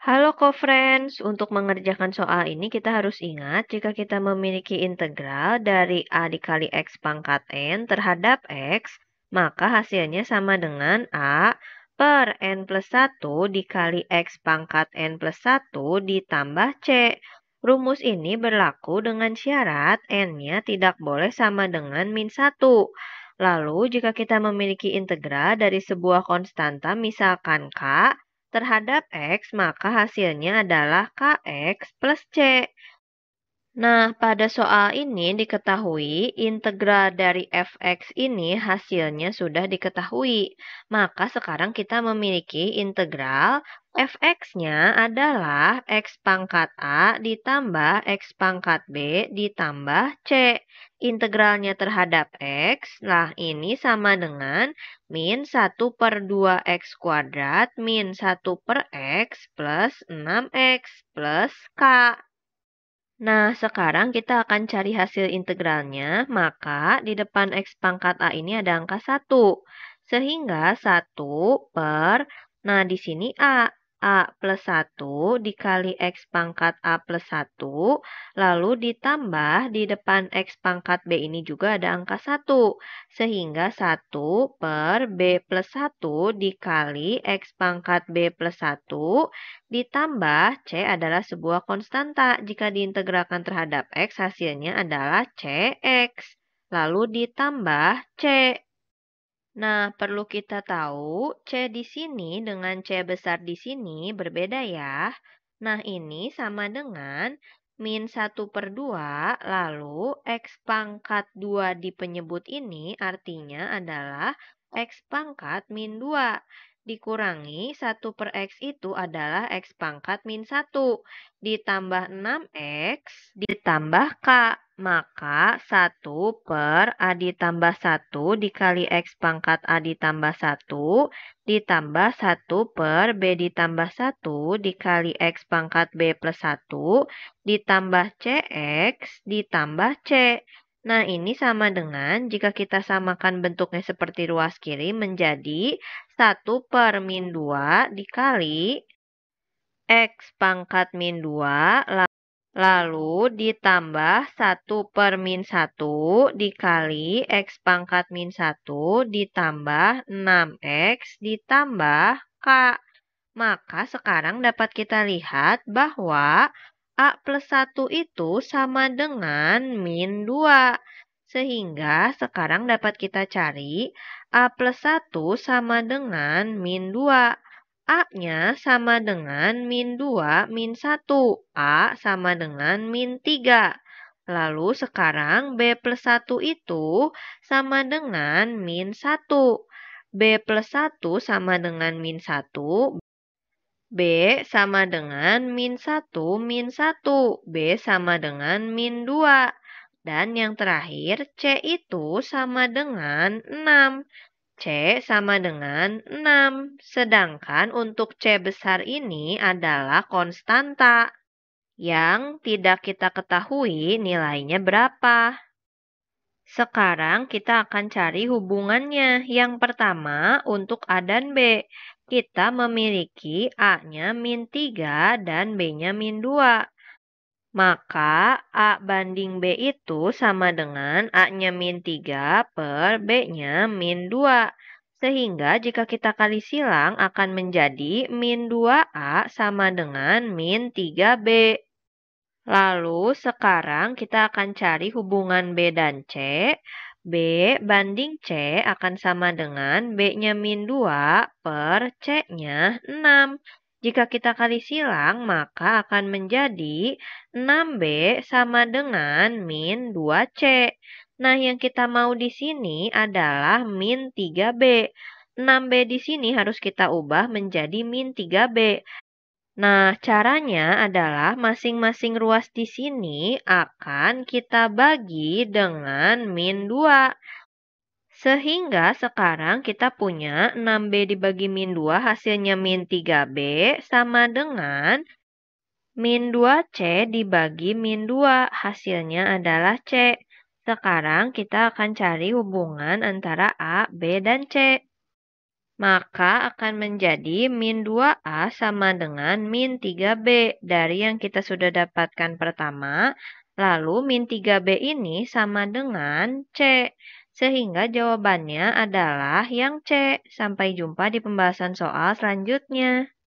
Halo co-friends, untuk mengerjakan soal ini kita harus ingat jika kita memiliki integral dari A dikali X pangkat N terhadap X, maka hasilnya sama dengan A per N plus 1 dikali X pangkat N plus 1 ditambah C. Rumus ini berlaku dengan syarat N-nya tidak boleh sama dengan min 1. Lalu, jika kita memiliki integral dari sebuah konstanta, misalkan K, terhadap X, maka hasilnya adalah KX plus C. Nah, pada soal ini diketahui integral dari fx ini hasilnya sudah diketahui. Maka sekarang kita memiliki integral fx-nya adalah x pangkat a ditambah x pangkat b ditambah c. Integralnya terhadap x, nah ini sama dengan min 1 per 2x kuadrat min 1 per x plus 6x plus k. Nah, sekarang kita akan cari hasil integralnya, maka di depan X pangkat A ini ada angka 1. Sehingga 1 per, nah di sini A. A plus 1 dikali X pangkat A plus 1, lalu ditambah di depan X pangkat B ini juga ada angka 1, sehingga 1 per B plus 1 dikali X pangkat B plus 1, ditambah C adalah sebuah konstanta, jika diintegrakan terhadap X hasilnya adalah CX, lalu ditambah C. Nah, perlu kita tahu C di sini dengan C besar di sini berbeda ya. Nah, ini sama dengan min 1 per 2, lalu X pangkat 2 di penyebut ini artinya adalah X pangkat min 2 dikurangi 1 per X itu adalah X pangkat min 1. Ditambah 6X ditambah K. Maka 1 per A ditambah 1 dikali X pangkat A ditambah 1 ditambah 1 per B ditambah 1 dikali X pangkat B plus 1 ditambah CX ditambah C. Nah, ini sama dengan jika kita samakan bentuknya seperti ruas kiri menjadi 1 per min 2 dikali X pangkat min 2 lalu ditambah 1 per min 1 dikali X pangkat min 1 ditambah 6X ditambah K. Maka sekarang dapat kita lihat bahwa A plus 1 itu sama dengan min 2. Sehingga sekarang dapat kita cari A plus 1 sama dengan min 2. A-nya sama dengan min 2 min 1. A sama dengan min 3. Lalu sekarang B plus 1 itu sama dengan min 1. B plus 1 sama dengan min 1. B sama dengan min 1 min 1. B sama dengan min 2. Dan yang terakhir, C itu sama dengan 6. C sama dengan 6, sedangkan untuk C besar ini adalah konstanta yang tidak kita ketahui nilainya berapa. Sekarang kita akan cari hubungannya. Yang pertama untuk A dan B. Kita memiliki A-nya min 3 dan B-nya min 2. Maka A banding B itu sama dengan A-nya min 3 per B-nya min 2. Sehingga jika kita kali silang akan menjadi min 2A sama dengan min 3B. Lalu sekarang kita akan cari hubungan B dan C. B banding C akan sama dengan B-nya min 2 per C-nya 6. Jika kita kali silang, maka akan menjadi 6B sama dengan min 2C. Nah, yang kita mau di sini adalah min 3B. 6B di sini harus kita ubah menjadi min 3B. Nah, caranya adalah masing-masing ruas di sini akan kita bagi dengan min 2. Sehingga sekarang kita punya 6B dibagi min 2 hasilnya min 3B sama dengan min 2C dibagi min 2 hasilnya adalah C. Sekarang kita akan cari hubungan antara A, B, dan C. Maka akan menjadi min 2A sama dengan min 3B dari yang kita sudah dapatkan pertama. Lalu min 3B ini sama dengan C. Sehingga jawabannya adalah yang C. Sampai jumpa di pembahasan soal selanjutnya.